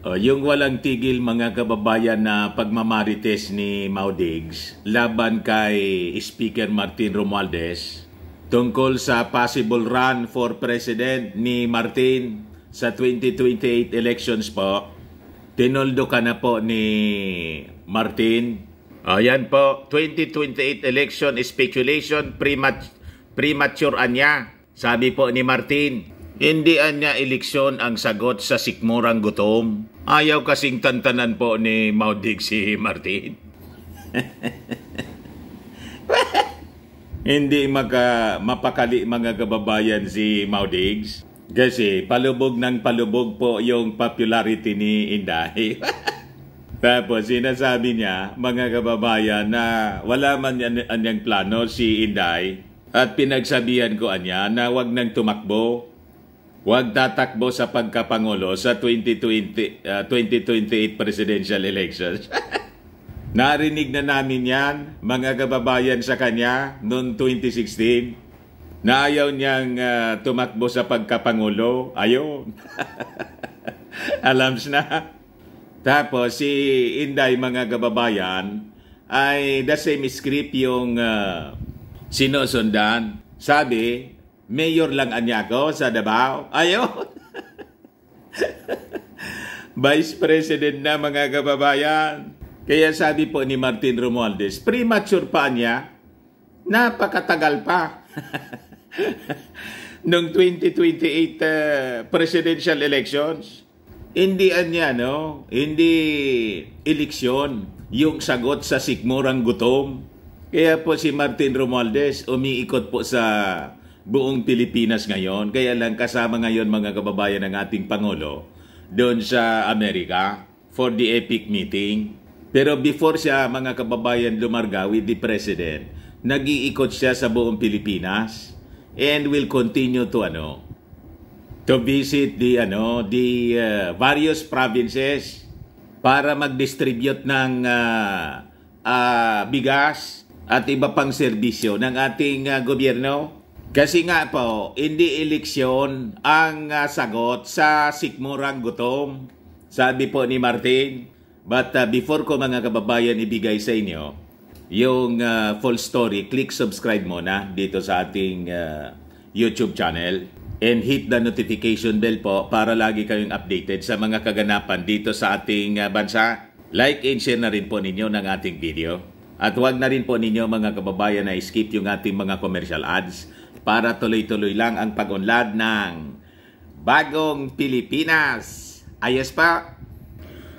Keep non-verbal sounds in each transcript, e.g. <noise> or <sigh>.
O, oh, yung walang tigil mga kababayan na pagmamarites ni Maudigs laban kay Speaker Martin Romualdez tungkol sa possible run for president ni Martin sa 2028 elections po. Tinoldo ka na po ni Martin. Ayan oh, po, 2028 election speculation, premat premature anya, sabi po ni Martin. Hindian niya eleksyon ang sagot sa sikmurang gutom. Ayaw kasing tantanan po ni Maudig si Martin. <laughs> Hindi maka, mapakali mga kababayan si Maudigs. Kasi palubog ng palubog po yung popularity ni Inday. <laughs> Tapos sinasabi niya, mga kababayan, na wala man anyang plano si Inday at pinagsabihan ko anya na wag nang tumakbo Huwag tatakbo sa pagkapangulo sa 2020, uh, 2028 presidential elections. <laughs> Narinig na namin yan, mga kababayan sa kanya, noong 2016, na ayaw niyang uh, tumakbo sa pagkapangulo. Ayaw. <laughs> Alams na. Tapos si Inday, mga kababayan, ay the same script yung uh, sinusundan. Sabi, Mayor lang Anyago sa Davao. Ayun! <laughs> Vice President na mga kababayan. Kaya sabi po ni Martin Romualdez, premature pa niya, napakatagal pa. <laughs> Noong 2028 uh, presidential elections, hindi niya, no? Hindi eleksyon yung sagot sa sikmurang gutom. Kaya po si Martin Romualdez umiikot po sa buong Pilipinas ngayon. Kaya lang kasama ngayon mga kababayan ng ating Pangulo doon sa Amerika for the EPIC meeting. Pero before siya mga kababayan lumarga with the President, nag-iikot siya sa buong Pilipinas and will continue to ano to visit the ano the uh, various provinces para mag-distribute ng uh, uh, bigas at iba pang serbisyo ng ating uh, gobyerno kasi nga po, hindi eleksyon ang uh, sagot sa sikmurang gutom. Sabi po ni Martin, but uh, before ko mga kababayan ibigay sa inyo yung uh, full story, click subscribe muna dito sa ating uh, YouTube channel and hit the notification bell po para lagi kayong updated sa mga kaganapan dito sa ating uh, bansa. Like and share na rin po ninyo ng ating video. At huwag na rin po ninyo mga kababayan na skip yung ating mga commercial ads para tuloy-tuloy lang ang pag-unlad ng Bagong Pilipinas. Ayos pa?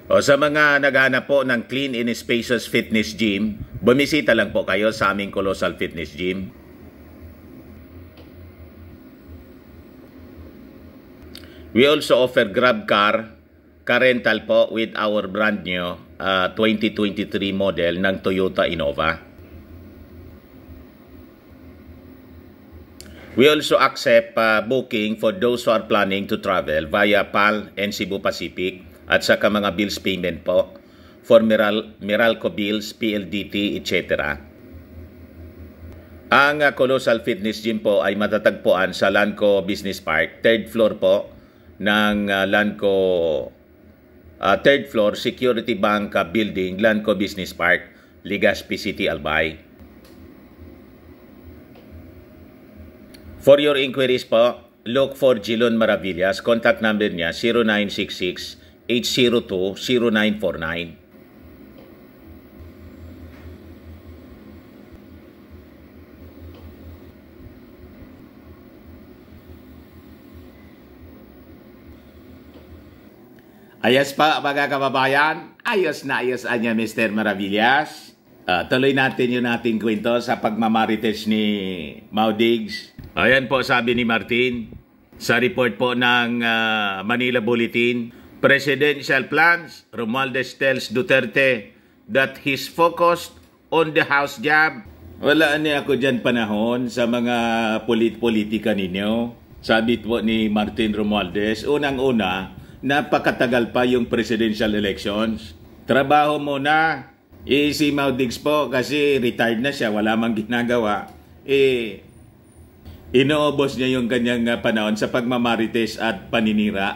O sa mga naghanap po ng Clean and Spaces Fitness Gym, bumisita lang po kayo sa aming Colossal Fitness Gym. We also offer Grab Car, car rental po with our brand new uh, 2023 model ng Toyota Innova. We also accept uh, booking for those who are planning to travel via PAL and Cebu Pacific at saka mga bills payment po for Meral, Meralco bills, PLDT, etc. Ang uh, Colossal Fitness Gym po ay matatagpuan sa Lanco Business Park, third floor po ng uh, Lanco uh, third floor Security Bank uh, Building, Lanco Business Park, Legazpi City, Albay. For your inquiries po, look for Jilon Maravillas. Contact number niya 0966-802-0949. Ayos pa mga kababayan, ayos na ayos niya Mr. Maravillas. Uh, tuloy natin yung ating kwento sa pagmamarites ni Maudigs. Ayan po sabi ni Martin sa report po ng uh, Manila Bulletin. Presidential plans, Romualdez tells Duterte that he's focused on the house job. Wala ni ako dyan panahon sa mga polit-politika ninyo. Sabi po ni Martin Romualdez, unang-una, napakatagal pa yung presidential elections. Trabaho mo na eh, si Mau Diggs po kasi retired na siya, wala mang ginagawa. Eh, inoobos niya yung kanyang ah, panahon sa pagmamarites at paninira. <laughs>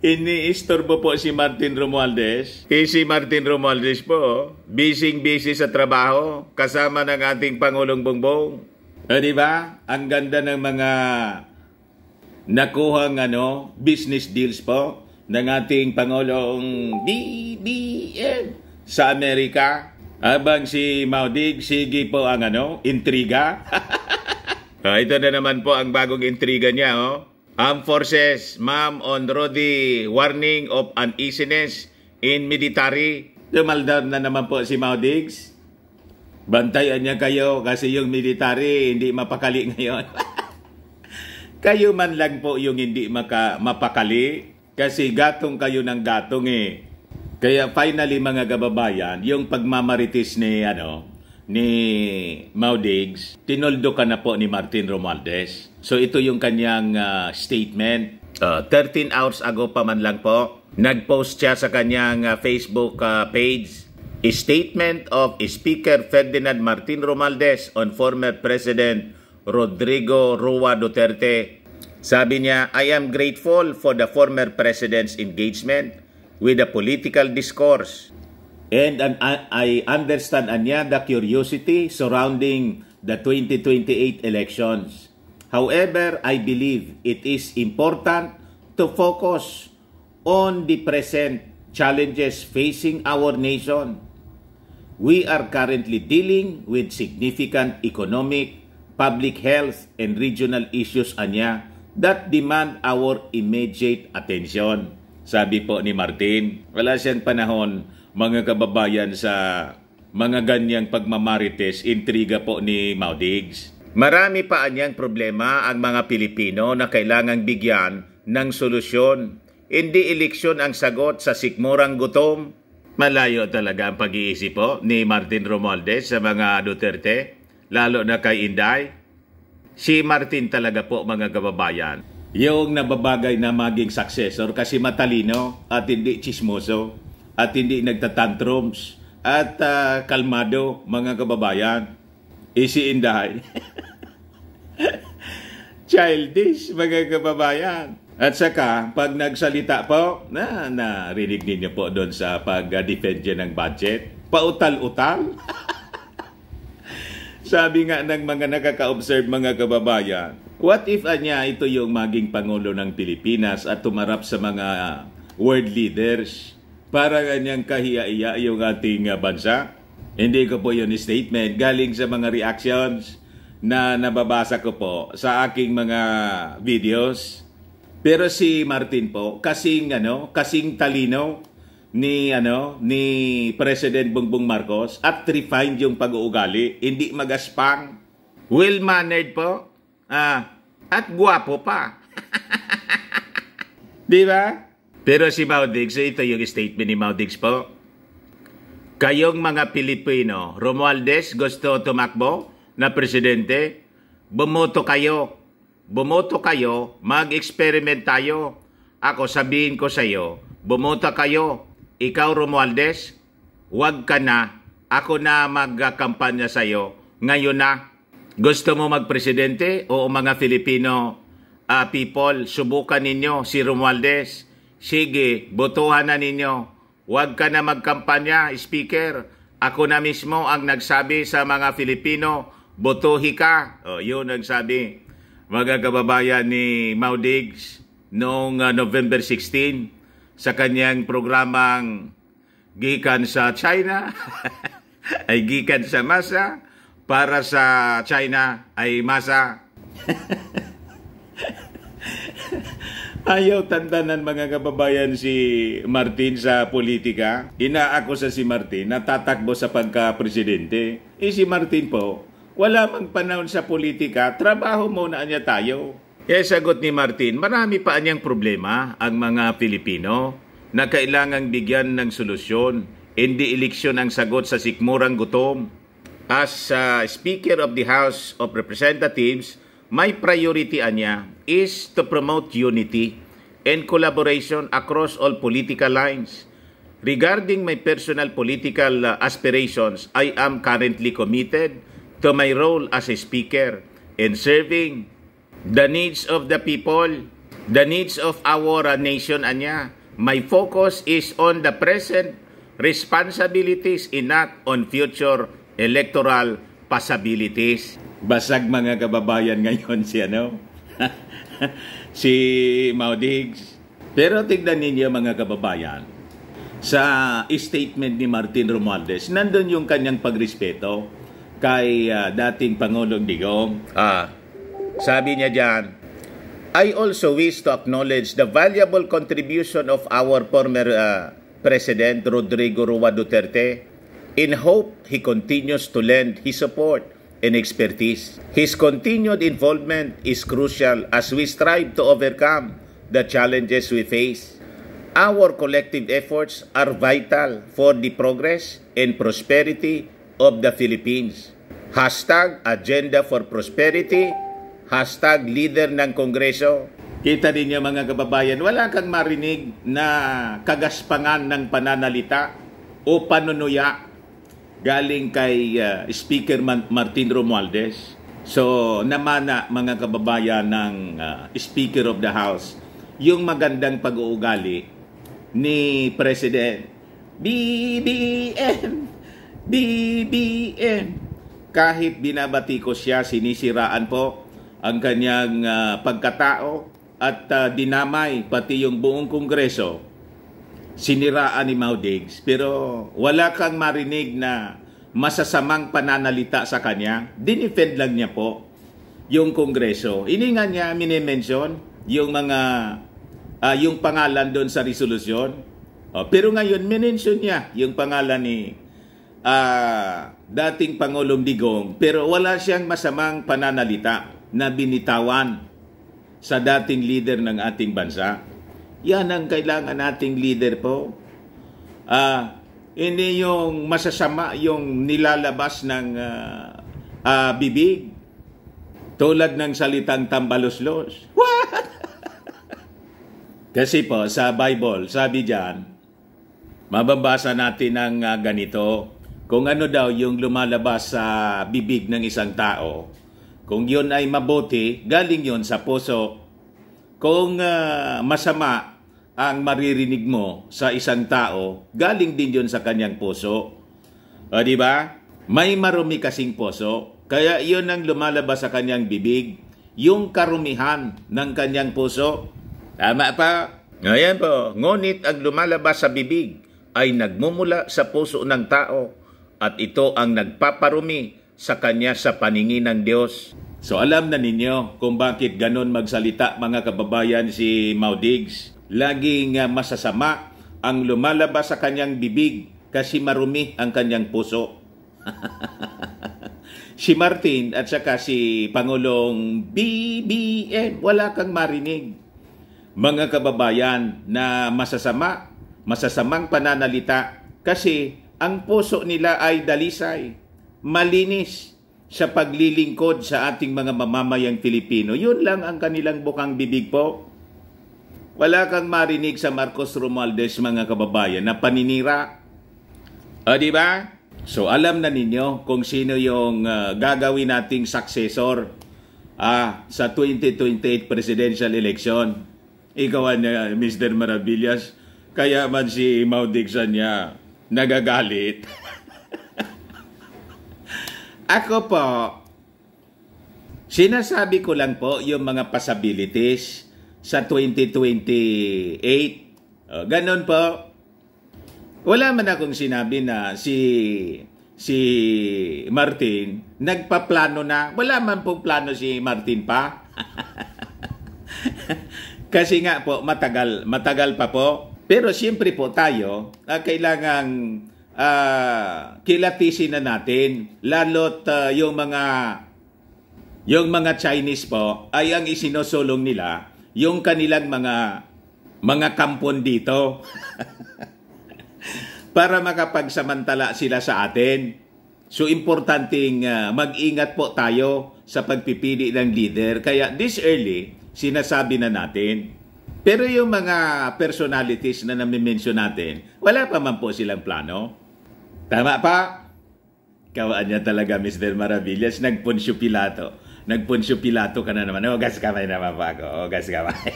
Iniistorbo po si Martin Romualdez. Eh, si Martin Romualdez po, busy-busy oh, sa trabaho kasama ng ating Pangulong Bongbong. O, eh, di ba? Ang ganda ng mga nakuhang ano, business deals po ng ating Pangulong BBM sa Amerika. Abang si Maudig, sige po ang ano, intriga. uh, <laughs> ito na naman po ang bagong intriga niya. Oh. Armed Forces, ma'am, on the warning of uneasiness in military. Dumaldam na naman po si Maudigs. Bantayan niya kayo kasi yung military hindi mapakali <laughs> ngayon. kayo man lang po yung hindi maka, mapakali. Kasi gatong kayo ng gatong eh. Kaya finally mga kababayan, yung pagmamaritis ni ano ni Maudigs, tinoldo ka na po ni Martin Romualdez. So ito yung kanyang uh, statement. Uh, ah, 13 hours ago pa man lang po, nagpost siya sa kanyang uh, Facebook uh, page. A statement of Speaker Ferdinand Martin Romualdez on former President Rodrigo Roa Duterte sabi niya, I am grateful for the former president's engagement with the political discourse. And um, I understand anya the curiosity surrounding the 2028 elections. However, I believe it is important to focus on the present challenges facing our nation. We are currently dealing with significant economic, public health, and regional issues anya that demand our immediate attention. Sabi po ni Martin, wala siyang panahon mga kababayan sa mga ganyang pagmamarites, intriga po ni Maudigs. Marami pa anyang problema ang mga Pilipino na kailangang bigyan ng solusyon. Hindi eleksyon ang sagot sa sikmurang gutom. Malayo talaga ang pag-iisip po ni Martin Romualdez sa mga Duterte, lalo na kay Inday si Martin talaga po mga kababayan. Yung nababagay na maging successor kasi matalino at hindi chismoso at hindi nagtatantrums at uh, kalmado mga kababayan. Easy Indahay. <laughs> Childish mga kababayan. At saka, pag nagsalita po, na narinig ninyo po doon sa pag-defend ng budget, pautal-utal. <laughs> Sabi nga ng mga nakaka-observe mga kababayan, what if anya ito yung maging Pangulo ng Pilipinas at tumarap sa mga ah, world leaders para ganyang kahiya-iya yung ating ah, bansa? Hindi ko po yun statement galing sa mga reactions na nababasa ko po sa aking mga videos. Pero si Martin po, kasing ano, kasing talino, ni ano ni President Bongbong Marcos at refined yung pag-uugali, hindi magaspang, well-mannered po, ah, at guwapo pa. <laughs> Di ba? Pero si Maudix, eh, ito yung statement ni Maudix po. Kayong mga Pilipino, Romualdez gusto tumakbo na presidente, bumoto kayo. Bumoto kayo, mag-experiment tayo. Ako sabihin ko sa iyo, bumoto kayo ikaw Romualdez, huwag ka na, ako na magkampanya sa iyo. Ngayon na, gusto mo magpresidente o mga Filipino uh, people, subukan ninyo si Romualdez. Sige, botohan na ninyo. Huwag ka na magkampanya, speaker. Ako na mismo ang nagsabi sa mga Filipino, botohi ka. O, oh, yun ang sabi mga kababayan ni Maudigs noong uh, November 16 sa kanyang programang gikan sa China <laughs> ay gikan sa masa para sa China ay masa <laughs> Ayaw tandanan mga kababayan si Martin sa politika. Inaako sa si Martin na tatakbo sa pagka-presidente. E si Martin po, wala mang panahon sa politika, trabaho muna niya tayo. Eh, sagot ni Martin, marami pa anyang problema ang mga Pilipino na kailangang bigyan ng solusyon. Hindi eleksyon ang sagot sa sikmurang gutom. As uh, Speaker of the House of Representatives, my priority anya is to promote unity and collaboration across all political lines. Regarding my personal political uh, aspirations, I am currently committed to my role as a speaker and serving the needs of the people, the needs of our nation anya. My focus is on the present responsibilities and not on future electoral possibilities. Basag mga kababayan ngayon si ano? <laughs> si Maudigs. Pero tignan ninyo mga kababayan, sa statement ni Martin Romualdez, nandun yung kanyang pagrespeto kay uh, dating Pangulong Digong. Ah sabi niya diyan, I also wish to acknowledge the valuable contribution of our former uh, President Rodrigo Roa Duterte in hope he continues to lend his support and expertise. His continued involvement is crucial as we strive to overcome the challenges we face. Our collective efforts are vital for the progress and prosperity of the Philippines. Hashtag Agenda for Prosperity hashtag leader ng Kongreso. Kita din niya mga kababayan, wala kang marinig na kagaspangan ng pananalita o panunuya galing kay uh, Speaker Martin Romualdez. So, namana mga kababayan ng uh, Speaker of the House yung magandang pag-uugali ni President BBM BBM kahit binabati ko siya sinisiraan po ang kanyang uh, pagkatao at uh, dinamay pati yung buong kongreso siniraan ni Mao Diggs pero wala kang marinig na masasamang pananalita sa kanya dinefend lang niya po yung kongreso ini nga niya minimension yung mga uh, yung pangalan doon sa resolusyon oh, pero ngayon minention niya yung pangalan ni uh, dating Pangulong Digong pero wala siyang masamang pananalita na binitawan sa dating leader ng ating bansa. Yan ang kailangan nating leader po. Uh, ini yung masasama yung nilalabas ng uh, uh, bibig tulad ng salitang tambaloslos. What? <laughs> Kasi po sa Bible, sabi diyan, mababasa natin ang uh, ganito kung ano daw yung lumalabas sa bibig ng isang tao kung yon ay mabuti, galing yon sa puso. Kung uh, masama ang maririnig mo sa isang tao, galing din yon sa kanyang puso. O, di ba? May marumi kasing puso. Kaya iyon ang lumalabas sa kanyang bibig, yung karumihan ng kanyang puso. Tama pa? Ayan po. Ngunit ang lumalabas sa bibig ay nagmumula sa puso ng tao at ito ang nagpaparumi sa Kanya sa paningin ng Diyos. So alam na ninyo kung bakit ganon magsalita mga kababayan si Maudigs. Laging ah, masasama ang lumalabas sa kanyang bibig kasi marumi ang kanyang puso. <laughs> si Martin at saka si Pangulong BBM, wala kang marinig. Mga kababayan na masasama, masasamang pananalita kasi ang puso nila ay dalisay malinis sa paglilingkod sa ating mga mamamayang Pilipino. Yun lang ang kanilang bukang bibig po. Wala kang marinig sa Marcos Romualdez mga kababayan na paninira. O di ba? So alam na ninyo kung sino yung uh, gagawin nating successor ah, sa 2028 presidential election. Ikaw ah, na Mr. Maravillas. Kaya man si Mau Dixon niya nagagalit. <laughs> Ako po, sinasabi ko lang po yung mga possibilities sa 2028. O, ganun po. Wala man akong sinabi na si si Martin nagpaplano na. Wala man pong plano si Martin pa. <laughs> Kasi nga po matagal, matagal pa po. Pero siyempre po tayo, uh, kailangang uh, kilatisin na natin. Lalo't uh, ah, yung mga yung mga Chinese po ay ang isinusulong nila yung kanilang mga mga kampon dito <laughs> para makapagsamantala sila sa atin. So importanteng uh, mag-ingat po tayo sa pagpipili ng leader. Kaya this early, sinasabi na natin pero yung mga personalities na nami-mention natin, wala pa man po silang plano. Tama pa? Kawaan niya talaga, Mr. Maravillas. Nagponsyo Pilato. Nagponsyo Pilato ka na naman. O, gas kamay naman pa ako. O, gas kamay.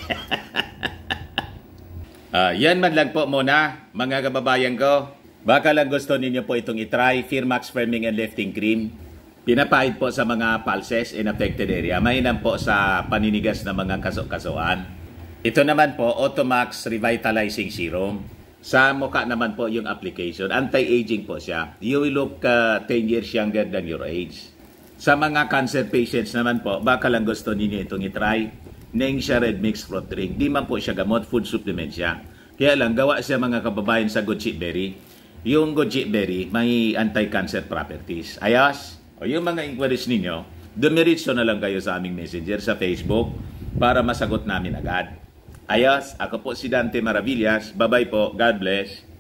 uh, <laughs> ah, yan man lang po muna, mga kababayan ko. Baka lang gusto ninyo po itong itry, Firmax Firming and Lifting Cream. Pinapahid po sa mga pulses in affected area. Mainam po sa paninigas ng mga kaso kasoan ito naman po, Automax Revitalizing Serum. Sa mukha naman po yung application. Anti-aging po siya. You will look uh, 10 years younger than your age. Sa mga cancer patients naman po, baka lang gusto ninyo itong itry. Nengsia Red Mix Fruit Drink. Di man po siya gamot, food supplement siya. Kaya lang, gawa siya mga kababayan sa goji berry. Yung goji berry, may anti-cancer properties. Ayos? O yung mga inquiries ninyo, dumiritso na lang kayo sa aming messenger sa Facebook para masagot namin agad. Ayos, ako po si Dante Maravillas. Babay po. God bless.